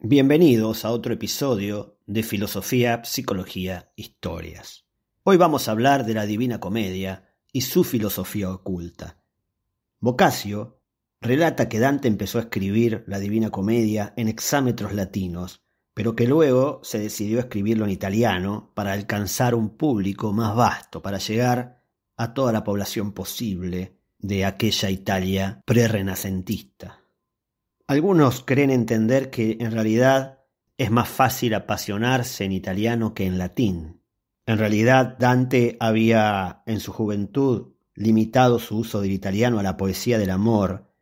Bienvenidos a otro episodio de Filosofía, Psicología, Historias. Hoy vamos a hablar de la Divina Comedia y su filosofía oculta. Boccaccio relata que Dante empezó a escribir la Divina Comedia en exámetros latinos, pero que luego se decidió escribirlo en italiano para alcanzar un público más vasto, para llegar a toda la población posible de aquella Italia prerrenacentista. Algunos creen entender que en realidad es más fácil apasionarse en italiano que en latín. En realidad Dante había en su juventud limitado su uso del italiano a la poesía del amor,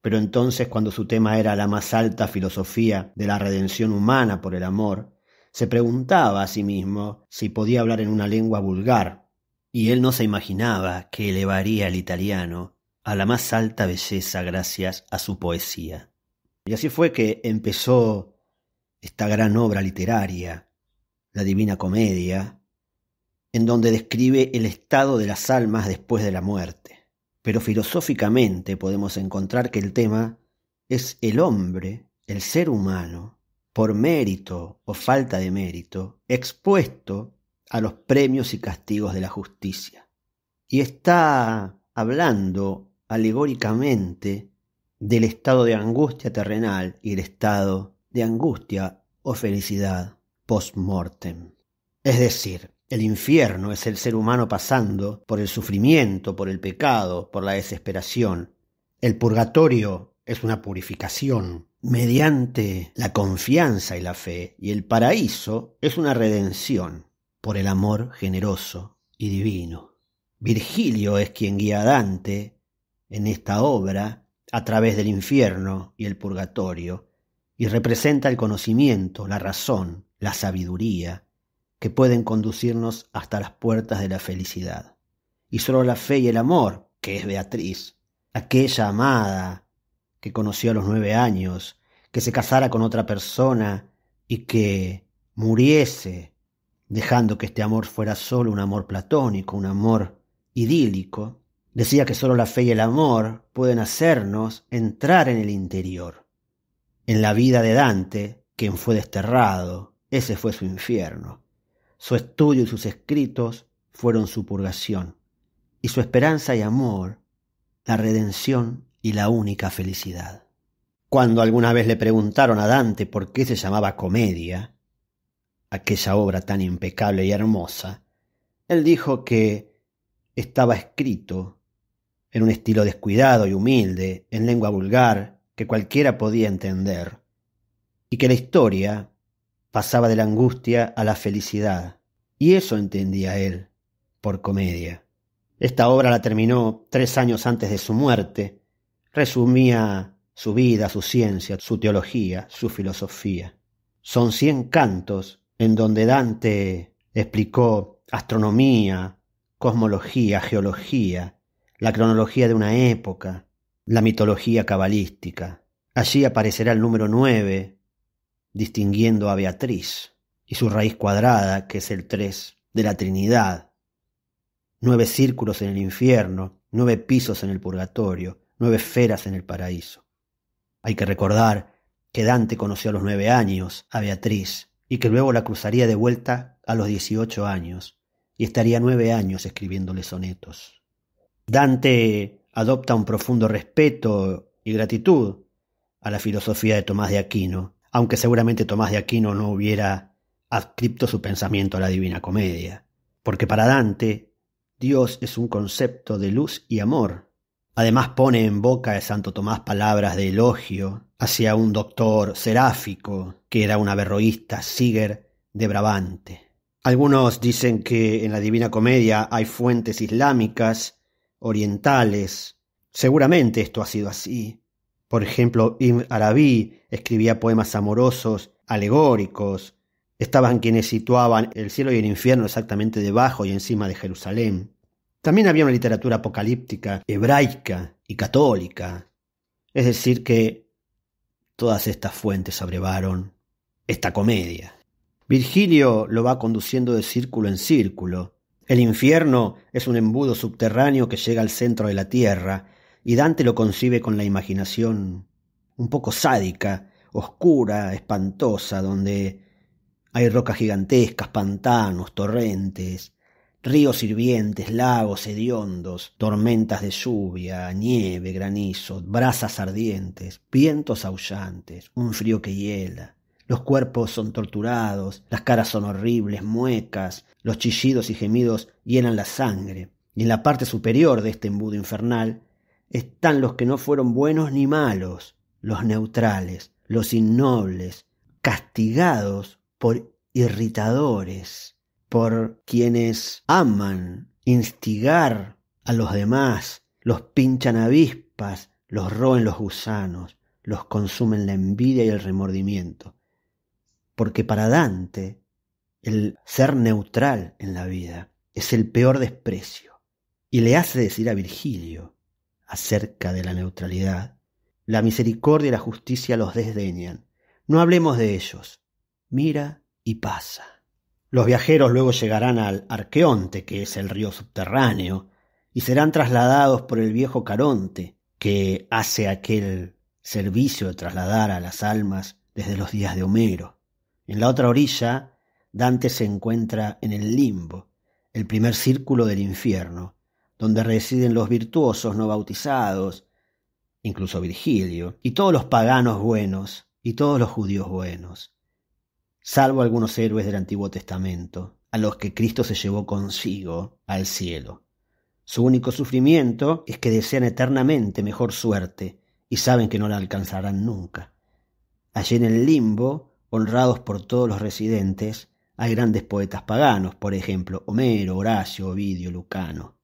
pero entonces cuando su tema era la más alta filosofía de la redención humana por el amor, se preguntaba a sí mismo si podía hablar en una lengua vulgar, y él no se imaginaba que elevaría el italiano a la más alta belleza gracias a su poesía. Y así fue que empezó esta gran obra literaria, la Divina Comedia, en donde describe el estado de las almas después de la muerte. Pero filosóficamente podemos encontrar que el tema es el hombre, el ser humano, por mérito o falta de mérito, expuesto a los premios y castigos de la justicia. Y está hablando alegóricamente del estado de angustia terrenal y el estado de angustia o felicidad post-mortem. Es decir, el infierno es el ser humano pasando por el sufrimiento, por el pecado, por la desesperación. El purgatorio es una purificación mediante la confianza y la fe, y el paraíso es una redención por el amor generoso y divino. Virgilio es quien guía a Dante en esta obra a través del infierno y el purgatorio, y representa el conocimiento, la razón, la sabiduría, que pueden conducirnos hasta las puertas de la felicidad. Y sólo la fe y el amor, que es Beatriz, aquella amada que conoció a los nueve años, que se casara con otra persona y que muriese, dejando que este amor fuera solo un amor platónico, un amor idílico, Decía que solo la fe y el amor pueden hacernos entrar en el interior. En la vida de Dante, quien fue desterrado, ese fue su infierno. Su estudio y sus escritos fueron su purgación, y su esperanza y amor, la redención y la única felicidad. Cuando alguna vez le preguntaron a Dante por qué se llamaba comedia, aquella obra tan impecable y hermosa, él dijo que estaba escrito en un estilo descuidado y humilde, en lengua vulgar, que cualquiera podía entender, y que la historia pasaba de la angustia a la felicidad, y eso entendía él por comedia. Esta obra la terminó tres años antes de su muerte, resumía su vida, su ciencia, su teología, su filosofía. Son cien cantos en donde Dante explicó astronomía, cosmología, geología, la cronología de una época, la mitología cabalística. Allí aparecerá el número nueve distinguiendo a Beatriz y su raíz cuadrada, que es el 3 de la Trinidad. Nueve círculos en el infierno, nueve pisos en el purgatorio, nueve esferas en el paraíso. Hay que recordar que Dante conoció a los nueve años a Beatriz y que luego la cruzaría de vuelta a los dieciocho años y estaría nueve años escribiéndole sonetos. Dante adopta un profundo respeto y gratitud a la filosofía de Tomás de Aquino, aunque seguramente Tomás de Aquino no hubiera adscripto su pensamiento a la Divina Comedia, porque para Dante Dios es un concepto de luz y amor. Además pone en boca de Santo Tomás palabras de elogio hacia un doctor seráfico, que era un averroísta Siger de Brabante. Algunos dicen que en la Divina Comedia hay fuentes islámicas orientales. Seguramente esto ha sido así. Por ejemplo, Ibn Arabi escribía poemas amorosos, alegóricos. Estaban quienes situaban el cielo y el infierno exactamente debajo y encima de Jerusalén. También había una literatura apocalíptica, hebraica y católica. Es decir, que todas estas fuentes abrevaron esta comedia. Virgilio lo va conduciendo de círculo en círculo, el infierno es un embudo subterráneo que llega al centro de la tierra, y Dante lo concibe con la imaginación un poco sádica, oscura, espantosa, donde hay rocas gigantescas, pantanos, torrentes, ríos hirvientes, lagos hediondos, tormentas de lluvia, nieve, granizo, brasas ardientes, vientos aullantes, un frío que hiela, los cuerpos son torturados, las caras son horribles, muecas, los chillidos y gemidos llenan la sangre. Y en la parte superior de este embudo infernal están los que no fueron buenos ni malos, los neutrales, los innobles, castigados por irritadores, por quienes aman instigar a los demás, los pinchan avispas, los roen los gusanos, los consumen la envidia y el remordimiento, porque para Dante el ser neutral en la vida es el peor desprecio. Y le hace decir a Virgilio acerca de la neutralidad, la misericordia y la justicia los desdeñan. No hablemos de ellos. Mira y pasa. Los viajeros luego llegarán al Arqueonte, que es el río subterráneo, y serán trasladados por el viejo Caronte, que hace aquel servicio de trasladar a las almas desde los días de Homero. En la otra orilla, Dante se encuentra en el limbo, el primer círculo del infierno, donde residen los virtuosos no bautizados, incluso Virgilio, y todos los paganos buenos, y todos los judíos buenos, salvo algunos héroes del Antiguo Testamento, a los que Cristo se llevó consigo al cielo. Su único sufrimiento es que desean eternamente mejor suerte y saben que no la alcanzarán nunca. Allí en el limbo honrados por todos los residentes, hay grandes poetas paganos, por ejemplo, Homero, Horacio, Ovidio, Lucano,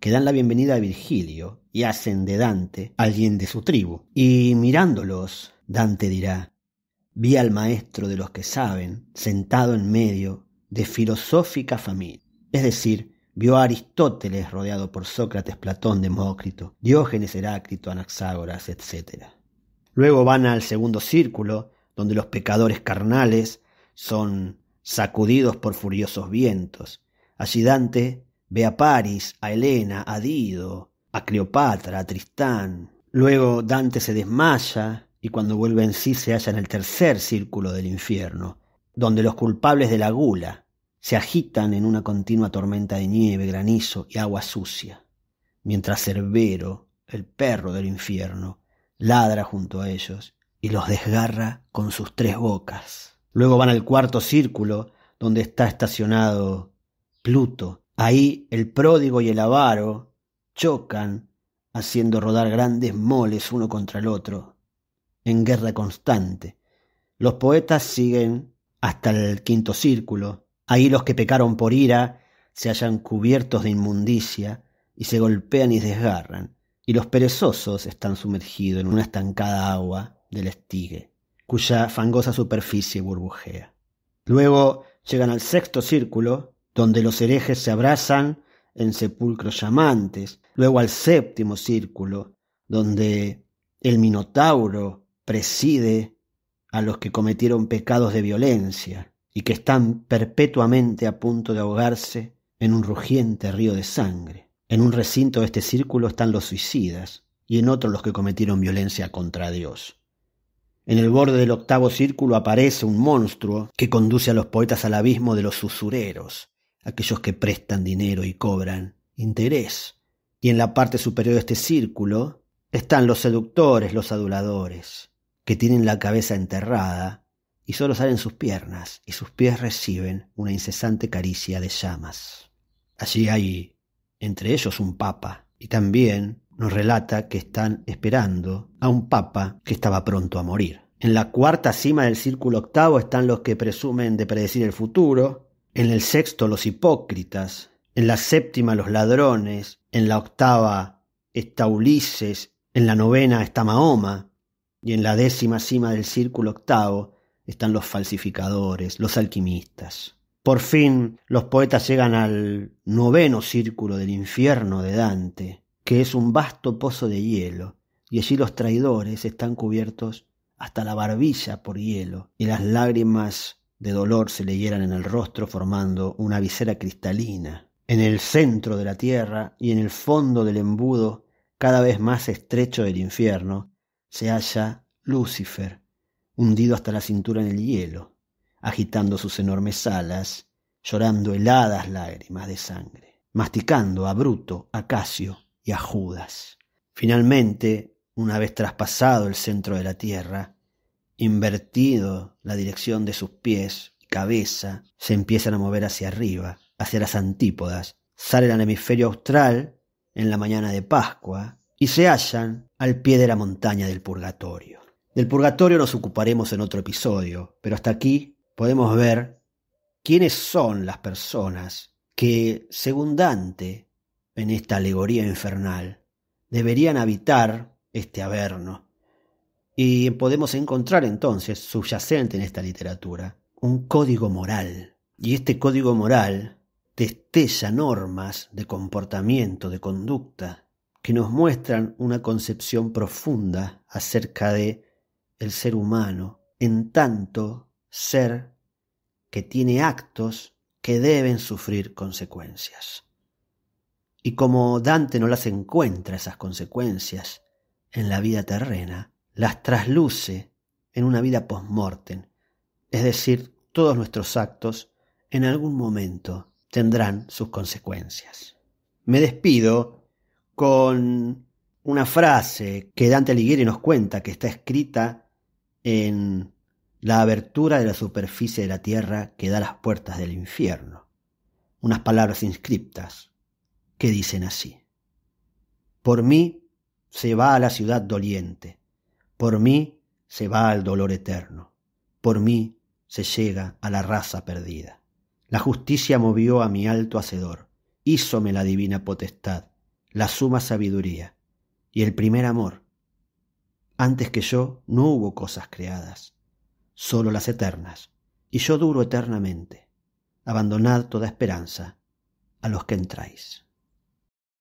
que dan la bienvenida a Virgilio y hacen de Dante alguien de su tribu. Y mirándolos, Dante dirá, vi al maestro de los que saben, sentado en medio de filosófica familia. Es decir, vio a Aristóteles rodeado por Sócrates, Platón, Demócrito, Diógenes, Heráclito, Anaxágoras, etc. Luego van al segundo círculo, donde los pecadores carnales son sacudidos por furiosos vientos. Allí Dante ve a París, a Helena, a Dido, a Cleopatra, a Tristán. Luego Dante se desmaya y cuando vuelve en sí se halla en el tercer círculo del infierno, donde los culpables de la gula se agitan en una continua tormenta de nieve, granizo y agua sucia, mientras Cerbero, el perro del infierno, ladra junto a ellos y los desgarra con sus tres bocas. Luego van al cuarto círculo, donde está estacionado Pluto. Ahí el pródigo y el avaro chocan, haciendo rodar grandes moles uno contra el otro, en guerra constante. Los poetas siguen hasta el quinto círculo. Ahí los que pecaron por ira se hallan cubiertos de inmundicia y se golpean y desgarran. Y los perezosos están sumergidos en una estancada agua del estigue, cuya fangosa superficie burbujea. Luego llegan al sexto círculo, donde los herejes se abrazan en sepulcros llamantes, luego al séptimo círculo, donde el Minotauro preside a los que cometieron pecados de violencia y que están perpetuamente a punto de ahogarse en un rugiente río de sangre. En un recinto de este círculo están los suicidas y en otro los que cometieron violencia contra Dios. En el borde del octavo círculo aparece un monstruo que conduce a los poetas al abismo de los usureros, aquellos que prestan dinero y cobran interés. Y en la parte superior de este círculo están los seductores, los aduladores, que tienen la cabeza enterrada y solo salen sus piernas y sus pies reciben una incesante caricia de llamas. Allí hay entre ellos un papa y también nos relata que están esperando a un papa que estaba pronto a morir. En la cuarta cima del círculo octavo están los que presumen de predecir el futuro, en el sexto los hipócritas, en la séptima los ladrones, en la octava está Ulises, en la novena está Mahoma, y en la décima cima del círculo octavo están los falsificadores, los alquimistas. Por fin los poetas llegan al noveno círculo del infierno de Dante, que es un vasto pozo de hielo, y allí los traidores están cubiertos hasta la barbilla por hielo, y las lágrimas de dolor se le hieran en el rostro formando una visera cristalina. En el centro de la tierra y en el fondo del embudo cada vez más estrecho del infierno se halla Lucifer, hundido hasta la cintura en el hielo, agitando sus enormes alas, llorando heladas lágrimas de sangre, masticando a Bruto, a Casio, y a Judas. Finalmente, una vez traspasado el centro de la tierra, invertido la dirección de sus pies y cabeza, se empiezan a mover hacia arriba, hacia las antípodas, salen al hemisferio austral en la mañana de Pascua y se hallan al pie de la montaña del purgatorio. Del purgatorio nos ocuparemos en otro episodio, pero hasta aquí podemos ver quiénes son las personas que, según Dante, en esta alegoría infernal. Deberían habitar este Averno. Y podemos encontrar entonces, subyacente en esta literatura, un código moral. Y este código moral destella normas de comportamiento, de conducta, que nos muestran una concepción profunda acerca de el ser humano, en tanto ser que tiene actos que deben sufrir consecuencias. Y como Dante no las encuentra esas consecuencias en la vida terrena, las trasluce en una vida post-mortem. Es decir, todos nuestros actos en algún momento tendrán sus consecuencias. Me despido con una frase que Dante Alighieri nos cuenta que está escrita en la abertura de la superficie de la tierra que da las puertas del infierno. Unas palabras inscriptas que dicen así. Por mí se va a la ciudad doliente, por mí se va al dolor eterno, por mí se llega a la raza perdida. La justicia movió a mi alto hacedor, hízome la divina potestad, la suma sabiduría y el primer amor. Antes que yo no hubo cosas creadas, sólo las eternas, y yo duro eternamente. Abandonad toda esperanza a los que entráis.